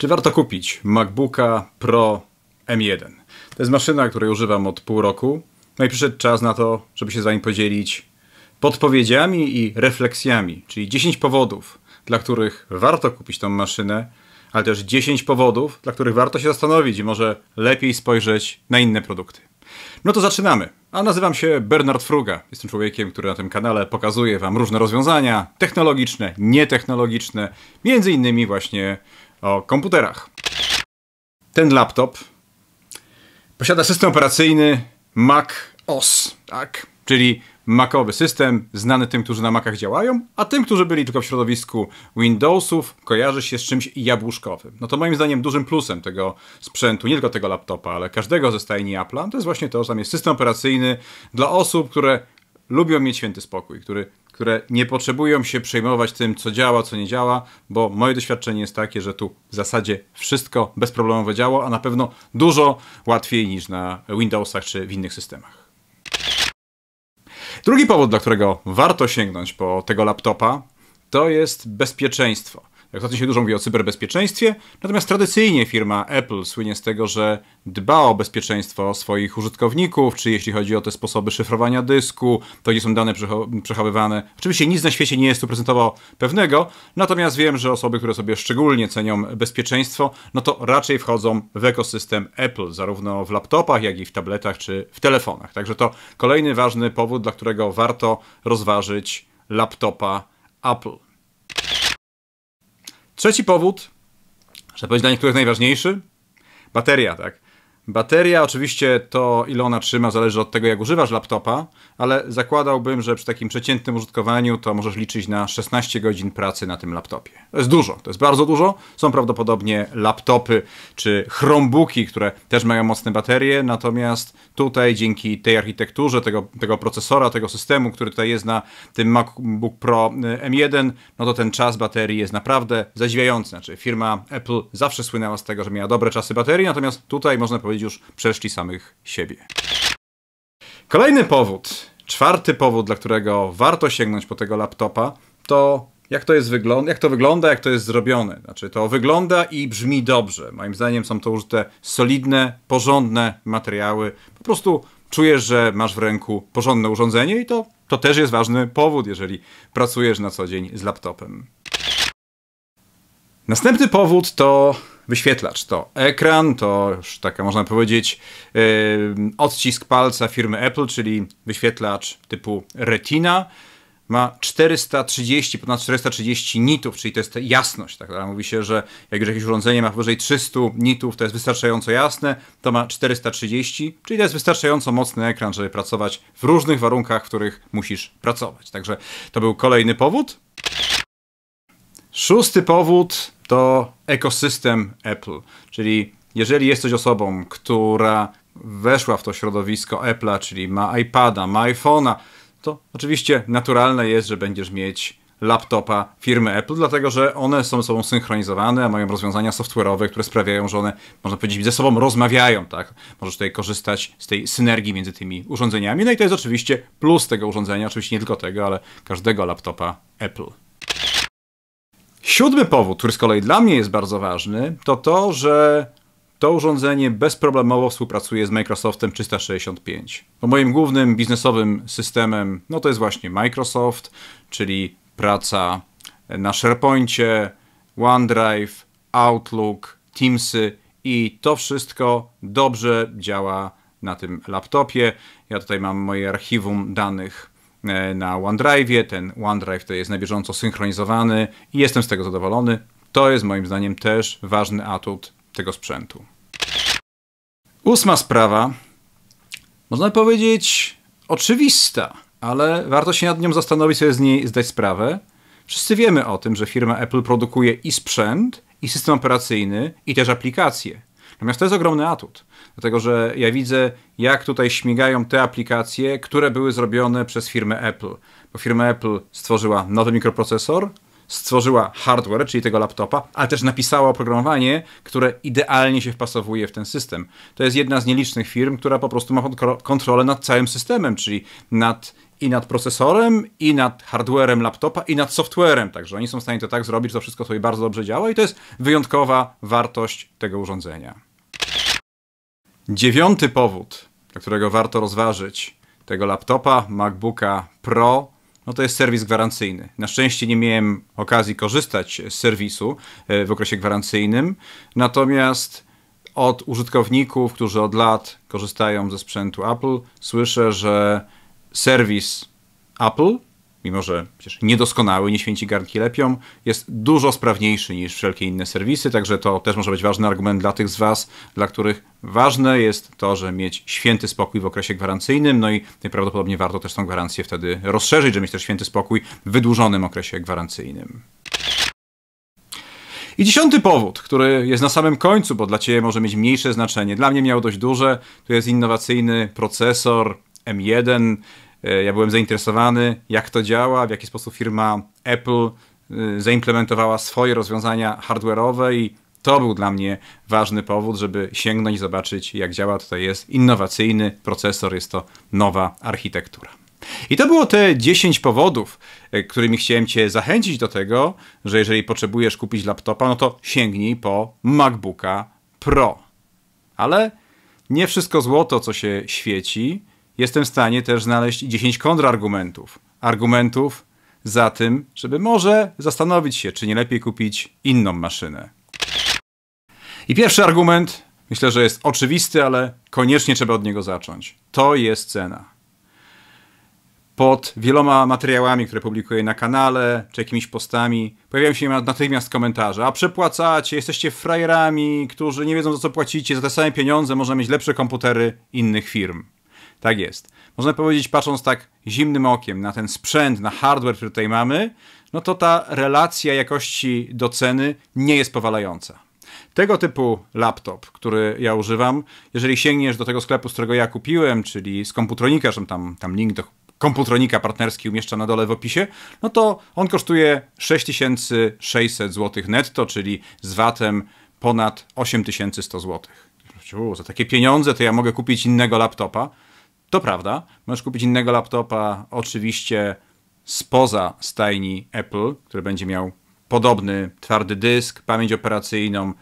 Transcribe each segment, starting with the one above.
Czy warto kupić MacBooka Pro M1? To jest maszyna, której używam od pół roku. No i przyszedł czas na to, żeby się z Wami podzielić podpowiedziami i refleksjami, czyli 10 powodów, dla których warto kupić tą maszynę, ale też 10 powodów, dla których warto się zastanowić i może lepiej spojrzeć na inne produkty. No to zaczynamy. A nazywam się Bernard Fruga. Jestem człowiekiem, który na tym kanale pokazuje Wam różne rozwiązania technologiczne, nietechnologiczne, między innymi właśnie o komputerach. Ten laptop posiada system operacyjny Mac OS, tak? czyli makowy system, znany tym, którzy na Macach działają, a tym, którzy byli tylko w środowisku Windowsów, kojarzy się z czymś jabłuszkowym. No to moim zdaniem dużym plusem tego sprzętu, nie tylko tego laptopa, ale każdego ze stajni Apple'a, to jest właśnie to, że tam jest system operacyjny dla osób, które lubią mieć święty spokój, który, które nie potrzebują się przejmować tym, co działa, co nie działa, bo moje doświadczenie jest takie, że tu w zasadzie wszystko bezproblemowo działa, a na pewno dużo łatwiej niż na Windowsach czy w innych systemach. Drugi powód, dla którego warto sięgnąć po tego laptopa, to jest bezpieczeństwo. Ostatnio znaczy się dużo mówi o cyberbezpieczeństwie, natomiast tradycyjnie firma Apple słynie z tego, że dba o bezpieczeństwo swoich użytkowników, czy jeśli chodzi o te sposoby szyfrowania dysku, to gdzie są dane przechowywane. Oczywiście nic na świecie nie jest tu prezentowało pewnego, natomiast wiem, że osoby, które sobie szczególnie cenią bezpieczeństwo, no to raczej wchodzą w ekosystem Apple, zarówno w laptopach, jak i w tabletach, czy w telefonach. Także to kolejny ważny powód, dla którego warto rozważyć laptopa Apple. Trzeci powód, że powiedzieć dla niektórych najważniejszy, bateria, tak. Bateria oczywiście to ile ona trzyma zależy od tego jak używasz laptopa, ale zakładałbym, że przy takim przeciętnym użytkowaniu to możesz liczyć na 16 godzin pracy na tym laptopie. To jest dużo, to jest bardzo dużo. Są prawdopodobnie laptopy czy Chromebooki, które też mają mocne baterie, natomiast tutaj dzięki tej architekturze, tego, tego procesora, tego systemu, który tutaj jest na tym MacBook Pro y, M1, no to ten czas baterii jest naprawdę zadziwiający. Znaczy firma Apple zawsze słynęła z tego, że miała dobre czasy baterii, natomiast tutaj można powiedzieć, już przeszli samych siebie. Kolejny powód, czwarty powód, dla którego warto sięgnąć po tego laptopa, to jak to, jest wygląda, jak to wygląda, jak to jest zrobione. Znaczy, to wygląda i brzmi dobrze. Moim zdaniem są to użyte solidne, porządne materiały. Po prostu czujesz, że masz w ręku porządne urządzenie i to, to też jest ważny powód, jeżeli pracujesz na co dzień z laptopem. Następny powód to wyświetlacz. To ekran, to już taka można powiedzieć yy, odcisk palca firmy Apple, czyli wyświetlacz typu Retina. Ma 430, ponad 430 nitów, czyli to jest jasność. Tak? Mówi się, że jak już jakieś urządzenie ma powyżej 300 nitów, to jest wystarczająco jasne, to ma 430, czyli to jest wystarczająco mocny ekran, żeby pracować w różnych warunkach, w których musisz pracować. Także to był kolejny powód. Szósty powód to ekosystem Apple. Czyli jeżeli jesteś osobą, która weszła w to środowisko Apple'a, czyli ma iPada, ma iPhone'a, to oczywiście naturalne jest, że będziesz mieć laptopa firmy Apple, dlatego że one są ze sobą synchronizowane, mają rozwiązania software'owe, które sprawiają, że one, można powiedzieć, ze sobą rozmawiają, tak? Możesz tutaj korzystać z tej synergii między tymi urządzeniami. No i to jest oczywiście plus tego urządzenia, oczywiście nie tylko tego, ale każdego laptopa Apple. Siódmy powód, który z kolei dla mnie jest bardzo ważny, to to, że to urządzenie bezproblemowo współpracuje z Microsoftem 365. Bo moim głównym biznesowym systemem no to jest właśnie Microsoft, czyli praca na SharePointie, OneDrive, Outlook, Teamsy i to wszystko dobrze działa na tym laptopie. Ja tutaj mam moje archiwum danych E, na OneDrive'ie. Ten OneDrive to jest na bieżąco synchronizowany i jestem z tego zadowolony. To jest moim zdaniem też ważny atut tego sprzętu. Ósma sprawa, można powiedzieć oczywista, ale warto się nad nią zastanowić, sobie z niej zdać sprawę. Wszyscy wiemy o tym, że firma Apple produkuje i sprzęt, i system operacyjny, i też aplikacje. Natomiast to jest ogromny atut, dlatego że ja widzę, jak tutaj śmigają te aplikacje, które były zrobione przez firmę Apple. Bo firma Apple stworzyła nowy mikroprocesor, stworzyła hardware, czyli tego laptopa, ale też napisała oprogramowanie, które idealnie się wpasowuje w ten system. To jest jedna z nielicznych firm, która po prostu ma kontrolę nad całym systemem, czyli nad i nad procesorem, i nad hardwarem laptopa, i nad softwarem. Także oni są w stanie to tak zrobić, że to wszystko sobie bardzo dobrze działa i to jest wyjątkowa wartość tego urządzenia. Dziewiąty powód, dla którego warto rozważyć tego laptopa, MacBooka Pro, no to jest serwis gwarancyjny. Na szczęście nie miałem okazji korzystać z serwisu e, w okresie gwarancyjnym, natomiast od użytkowników, którzy od lat korzystają ze sprzętu Apple, słyszę, że serwis Apple mimo że przecież niedoskonały, nie święci garnki lepią, jest dużo sprawniejszy niż wszelkie inne serwisy, także to też może być ważny argument dla tych z Was, dla których ważne jest to, że mieć święty spokój w okresie gwarancyjnym, no i najprawdopodobniej warto też tą gwarancję wtedy rozszerzyć, żeby mieć też święty spokój w wydłużonym okresie gwarancyjnym. I dziesiąty powód, który jest na samym końcu, bo dla Ciebie może mieć mniejsze znaczenie. Dla mnie miał dość duże. To jest innowacyjny procesor M1 E, ja byłem zainteresowany, jak to działa, w jaki sposób firma Apple e, zaimplementowała swoje rozwiązania hardware'owe i to był dla mnie ważny powód, żeby sięgnąć, zobaczyć jak działa. Tutaj jest innowacyjny procesor, jest to nowa architektura. I to było te 10 powodów, e, którymi chciałem Cię zachęcić do tego, że jeżeli potrzebujesz kupić laptopa, no to sięgnij po MacBooka Pro. Ale nie wszystko złoto, co się świeci, jestem w stanie też znaleźć 10 kontrargumentów. Argumentów za tym, żeby może zastanowić się, czy nie lepiej kupić inną maszynę. I pierwszy argument, myślę, że jest oczywisty, ale koniecznie trzeba od niego zacząć. To jest cena. Pod wieloma materiałami, które publikuję na kanale, czy jakimiś postami, pojawiają się natychmiast komentarze. A przepłacacie, jesteście frajerami, którzy nie wiedzą za co płacicie, za te same pieniądze można mieć lepsze komputery innych firm. Tak jest. Można powiedzieć, patrząc tak zimnym okiem na ten sprzęt, na hardware, który tutaj mamy, no to ta relacja jakości do ceny nie jest powalająca. Tego typu laptop, który ja używam, jeżeli sięgniesz do tego sklepu, z którego ja kupiłem, czyli z komputronika, zresztą tam, tam link do komputronika partnerski umieszcza na dole w opisie, no to on kosztuje 6600 zł netto, czyli z VAT-em ponad 8100 zł. U, za takie pieniądze to ja mogę kupić innego laptopa. To prawda, możesz kupić innego laptopa, oczywiście spoza stajni Apple, który będzie miał podobny twardy dysk, pamięć operacyjną,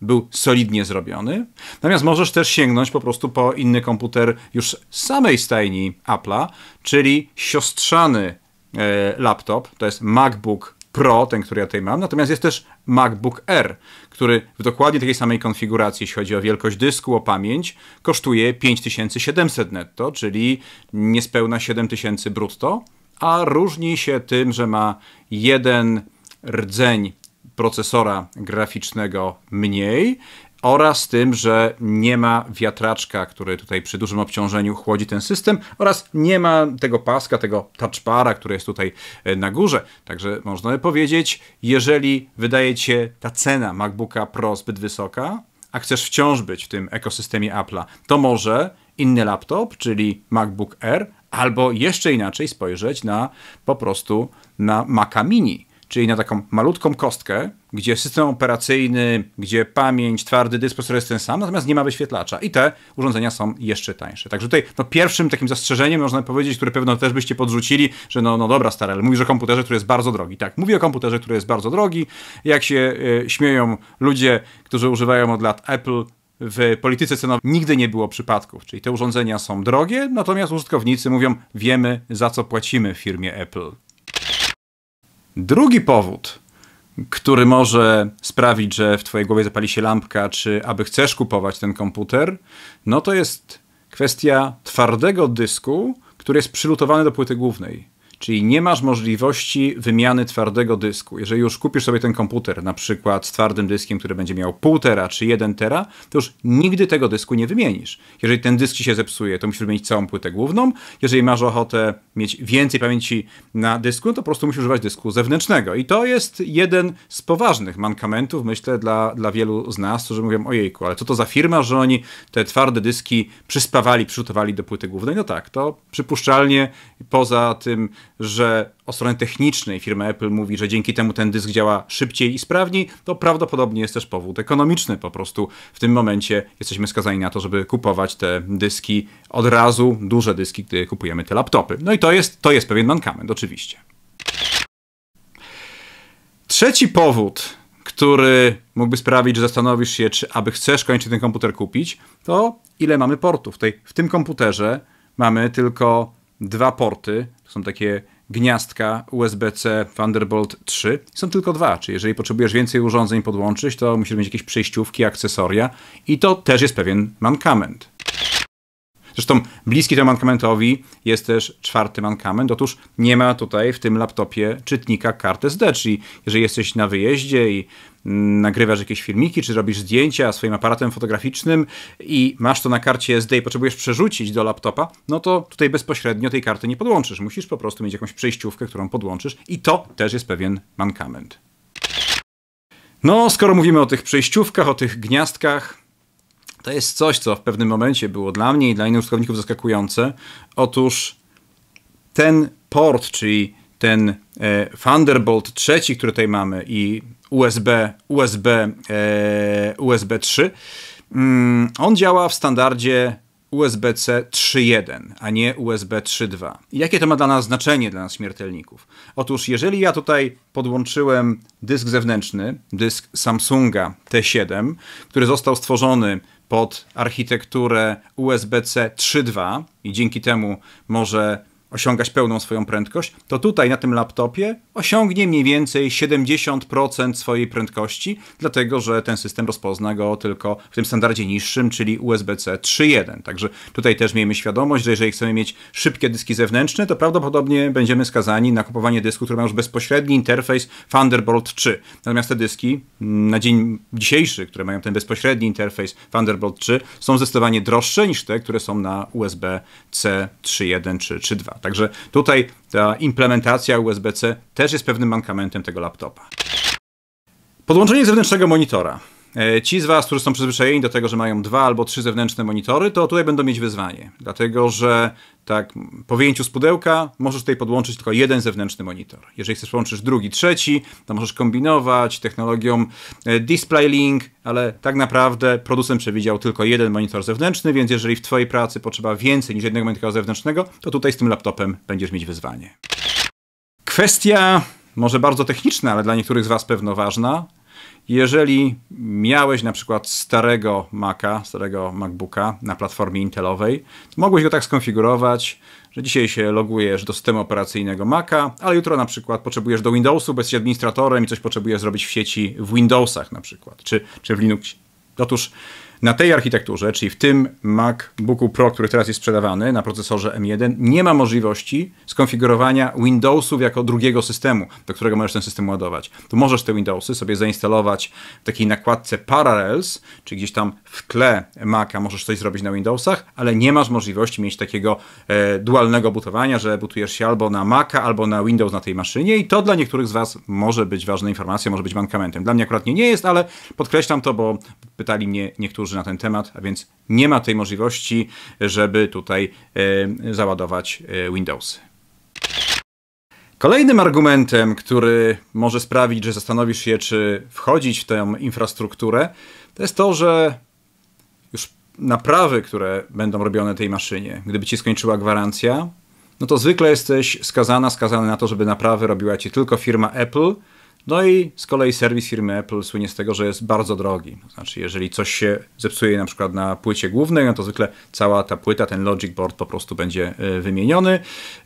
był solidnie zrobiony. Natomiast możesz też sięgnąć po prostu po inny komputer już z samej stajni Apple'a, czyli siostrzany e, laptop, to jest MacBook Pro, ten, który ja tutaj mam, natomiast jest też MacBook Air, który w dokładnie takiej samej konfiguracji, jeśli chodzi o wielkość dysku, o pamięć, kosztuje 5700 netto, czyli niespełna 7000 brutto, a różni się tym, że ma jeden rdzeń procesora graficznego mniej, oraz tym, że nie ma wiatraczka, który tutaj przy dużym obciążeniu chłodzi ten system oraz nie ma tego paska, tego touchbara, który jest tutaj e, na górze. Także można by powiedzieć, jeżeli wydaje Ci się ta cena MacBooka Pro zbyt wysoka, a chcesz wciąż być w tym ekosystemie Apple'a, to może inny laptop, czyli MacBook Air, albo jeszcze inaczej spojrzeć na po prostu na Maca Mini, czyli na taką malutką kostkę, gdzie system operacyjny, gdzie pamięć, twardy dysk, procesor jest ten sam, natomiast nie ma wyświetlacza i te urządzenia są jeszcze tańsze. Także tutaj no, pierwszym takim zastrzeżeniem można powiedzieć, które pewno też byście podrzucili, że no, no dobra stary, ale mówisz o komputerze, który jest bardzo drogi. Tak, mówię o komputerze, który jest bardzo drogi, jak się y, śmieją ludzie, którzy używają od lat Apple, w polityce cenowej nigdy nie było przypadków, czyli te urządzenia są drogie, natomiast użytkownicy mówią, wiemy za co płacimy w firmie Apple. Drugi powód, który może sprawić, że w twojej głowie zapali się lampka, czy aby chcesz kupować ten komputer, no to jest kwestia twardego dysku, który jest przylutowany do płyty głównej. Czyli nie masz możliwości wymiany twardego dysku. Jeżeli już kupisz sobie ten komputer, na przykład z twardym dyskiem, który będzie miał pół tera czy 1 tera, to już nigdy tego dysku nie wymienisz. Jeżeli ten dysk ci się zepsuje, to musisz wymienić całą płytę główną. Jeżeli masz ochotę mieć więcej pamięci na dysku, to po prostu musisz używać dysku zewnętrznego. I to jest jeden z poważnych mankamentów, myślę, dla, dla wielu z nas, którzy mówią, ojejku, ale co to za firma, że oni te twarde dyski przyspawali, przyrzutowali do płyty głównej? No tak, to przypuszczalnie poza tym że o stronie technicznej firma Apple mówi, że dzięki temu ten dysk działa szybciej i sprawniej, to prawdopodobnie jest też powód ekonomiczny. Po prostu w tym momencie jesteśmy skazani na to, żeby kupować te dyski od razu, duże dyski, gdy kupujemy te laptopy. No i to jest, to jest pewien mankament, oczywiście. Trzeci powód, który mógłby sprawić, że zastanowisz się, czy aby chcesz kończyć ten komputer kupić, to ile mamy portów. Tutaj w tym komputerze mamy tylko dwa porty to są takie gniazdka USB-C Thunderbolt 3. Są tylko dwa, czyli jeżeli potrzebujesz więcej urządzeń podłączyć, to musisz mieć jakieś przejściówki, akcesoria i to też jest pewien mankament. Zresztą bliski temu mankamentowi jest też czwarty mankament. Otóż nie ma tutaj w tym laptopie czytnika kart SD, czyli jeżeli jesteś na wyjeździe i mm, nagrywasz jakieś filmiki, czy robisz zdjęcia swoim aparatem fotograficznym i masz to na karcie SD i potrzebujesz przerzucić do laptopa, no to tutaj bezpośrednio tej karty nie podłączysz. Musisz po prostu mieć jakąś przejściówkę, którą podłączysz i to też jest pewien mankament. No, skoro mówimy o tych przejściówkach, o tych gniazdkach, to jest coś, co w pewnym momencie było dla mnie i dla innych użytkowników zaskakujące. Otóż ten port, czyli ten e, Thunderbolt trzeci, który tutaj mamy i USB, USB, e, USB 3, mm, on działa w standardzie USB-C 3.1, a nie USB 3.2. Jakie to ma dla nas znaczenie, dla nas śmiertelników? Otóż, jeżeli ja tutaj podłączyłem dysk zewnętrzny, dysk Samsunga T7, który został stworzony pod architekturę USB-C 3.2 i dzięki temu może osiągać pełną swoją prędkość, to tutaj na tym laptopie osiągnie mniej więcej 70% swojej prędkości, dlatego że ten system rozpozna go tylko w tym standardzie niższym, czyli USB-C 3.1. Także tutaj też miejmy świadomość, że jeżeli chcemy mieć szybkie dyski zewnętrzne, to prawdopodobnie będziemy skazani na kupowanie dysku, który ma już bezpośredni interfejs Thunderbolt 3. Natomiast te dyski na dzień dzisiejszy, które mają ten bezpośredni interfejs Thunderbolt 3, są zdecydowanie droższe niż te, które są na USB-C 3.1 czy 3.2. Także tutaj ta implementacja USB-C też jest pewnym mankamentem tego laptopa. Podłączenie zewnętrznego monitora. E, ci z Was, którzy są przyzwyczajeni do tego, że mają dwa albo trzy zewnętrzne monitory, to tutaj będą mieć wyzwanie, dlatego że tak po wyjęciu z pudełka możesz tutaj podłączyć tylko jeden zewnętrzny monitor. Jeżeli chcesz podłączyć drugi, trzeci, to możesz kombinować technologią e, Display Link, ale tak naprawdę producent przewidział tylko jeden monitor zewnętrzny, więc jeżeli w Twojej pracy potrzeba więcej niż jednego monitora zewnętrznego, to tutaj z tym laptopem będziesz mieć wyzwanie. Kwestia może bardzo techniczna, ale dla niektórych z Was pewno ważna, jeżeli miałeś na przykład starego Maca, starego MacBooka na platformie Intelowej, to mogłeś go tak skonfigurować, że dzisiaj się logujesz do systemu operacyjnego Maca, ale jutro na przykład potrzebujesz do Windowsu, bo jesteś administratorem i coś potrzebujesz zrobić w sieci w Windowsach na przykład, czy, czy w Linuxie. Otóż na tej architekturze, czyli w tym MacBooku Pro, który teraz jest sprzedawany na procesorze M1, nie ma możliwości skonfigurowania Windowsów jako drugiego systemu, do którego możesz ten system ładować. Tu możesz te Windowsy sobie zainstalować w takiej nakładce Parallels, czy gdzieś tam w tle Maca możesz coś zrobić na Windowsach, ale nie masz możliwości mieć takiego e, dualnego butowania, że butujesz się albo na Maca, albo na Windows na tej maszynie i to dla niektórych z Was może być ważna informacja, może być mankamentem. Dla mnie akurat nie, nie jest, ale podkreślam to, bo pytali mnie niektórzy duży na ten temat, a więc nie ma tej możliwości, żeby tutaj e, załadować e, Windowsy. Kolejnym argumentem, który może sprawić, że zastanowisz się, czy wchodzić w tę infrastrukturę, to jest to, że już naprawy, które będą robione tej maszynie, gdyby ci skończyła gwarancja, no to zwykle jesteś skazana, skazany na to, żeby naprawy robiła ci tylko firma Apple, no i z kolei serwis firmy Apple słynie z tego, że jest bardzo drogi. To znaczy, jeżeli coś się zepsuje na przykład na płycie głównej, no to zwykle cała ta płyta, ten logic board po prostu będzie e, wymieniony.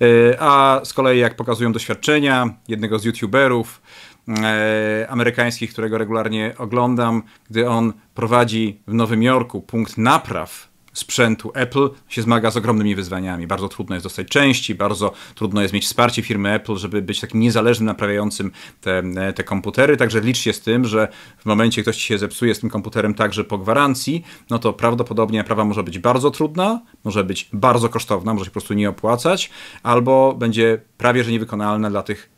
E, a z kolei, jak pokazują doświadczenia jednego z youtuberów, e, amerykańskich, którego regularnie oglądam, gdy on prowadzi w Nowym Jorku punkt napraw sprzętu Apple się zmaga z ogromnymi wyzwaniami. Bardzo trudno jest dostać części, bardzo trudno jest mieć wsparcie firmy Apple, żeby być takim niezależnym naprawiającym te, te komputery. Także licz się z tym, że w momencie ktoś ci się zepsuje z tym komputerem także po gwarancji, no to prawdopodobnie naprawa może być bardzo trudna, może być bardzo kosztowna, może się po prostu nie opłacać, albo będzie prawie że niewykonalna dla tych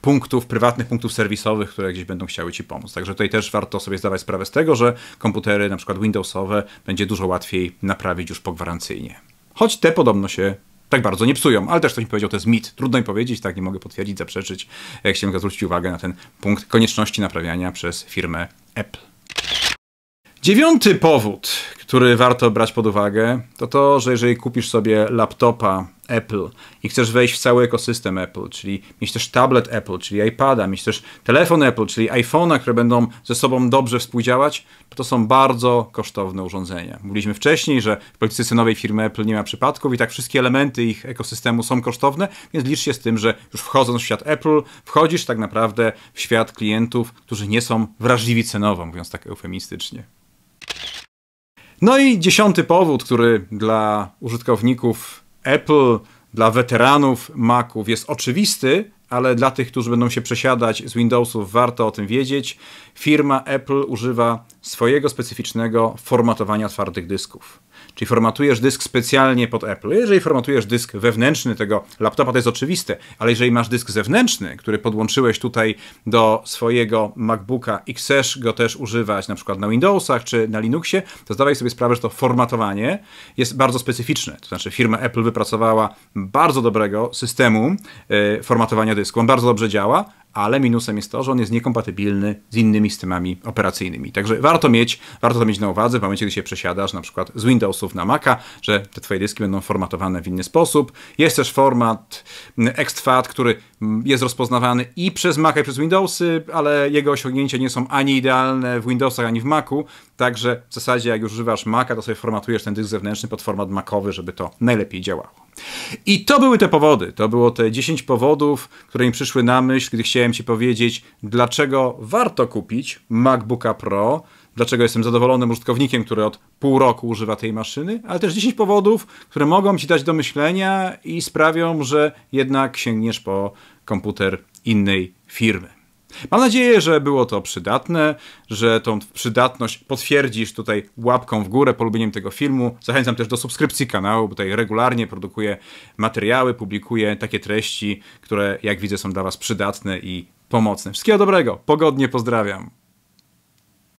punktów, prywatnych punktów serwisowych, które gdzieś będą chciały Ci pomóc. Także tutaj też warto sobie zdawać sprawę z tego, że komputery na przykład Windowsowe będzie dużo łatwiej naprawić już pogwarancyjnie. Choć te podobno się tak bardzo nie psują, ale też ktoś mi powiedział, to jest mit. Trudno mi powiedzieć, tak, nie mogę potwierdzić, zaprzeczyć. Chciałem tylko zwrócić uwagę na ten punkt konieczności naprawiania przez firmę Apple. Dziewiąty powód, który warto brać pod uwagę, to to, że jeżeli kupisz sobie laptopa Apple i chcesz wejść w cały ekosystem Apple, czyli mieć też tablet Apple, czyli iPada, mieć też telefon Apple, czyli iPhone'a, które będą ze sobą dobrze współdziałać, to są bardzo kosztowne urządzenia. Mówiliśmy wcześniej, że w polityce cenowej firmy Apple nie ma przypadków i tak wszystkie elementy ich ekosystemu są kosztowne, więc licz się z tym, że już wchodząc w świat Apple, wchodzisz tak naprawdę w świat klientów, którzy nie są wrażliwi cenowo, mówiąc tak eufemistycznie. No i dziesiąty powód, który dla użytkowników Apple dla weteranów Maców jest oczywisty, ale dla tych, którzy będą się przesiadać z Windowsów, warto o tym wiedzieć. Firma Apple używa swojego specyficznego formatowania twardych dysków. Czyli formatujesz dysk specjalnie pod Apple. Jeżeli formatujesz dysk wewnętrzny tego laptopa, to jest oczywiste, ale jeżeli masz dysk zewnętrzny, który podłączyłeś tutaj do swojego MacBooka i chcesz go też używać na przykład na Windowsach czy na Linuxie, to zdawaj sobie sprawę, że to formatowanie jest bardzo specyficzne. To znaczy firma Apple wypracowała bardzo dobrego systemu e, formatowania dysku. On bardzo dobrze działa, ale minusem jest to, że on jest niekompatybilny z innymi systemami operacyjnymi. Także warto mieć, warto to mieć na uwadze w momencie, gdy się przesiadasz na przykład z Windowsów na Maca, że te twoje dyski będą formatowane w inny sposób. Jest też format extfat, który jest rozpoznawany i przez Maca i przez Windowsy, ale jego osiągnięcia nie są ani idealne w Windowsach, ani w Macu, także w zasadzie jak już używasz Maca, to sobie formatujesz ten dysk zewnętrzny pod format Macowy, żeby to najlepiej działało. I to były te powody. To było te 10 powodów, które mi przyszły na myśl, gdy chciałem Ci powiedzieć, dlaczego warto kupić MacBooka Pro, dlaczego jestem zadowolonym użytkownikiem, który od pół roku używa tej maszyny, ale też 10 powodów, które mogą Ci dać do myślenia i sprawią, że jednak sięgniesz po komputer innej firmy. Mam nadzieję, że było to przydatne, że tą przydatność potwierdzisz tutaj łapką w górę, polubieniem tego filmu. Zachęcam też do subskrypcji kanału, bo tutaj regularnie produkuję materiały, publikuję takie treści, które jak widzę są dla Was przydatne i pomocne. Wszystkiego dobrego, pogodnie pozdrawiam.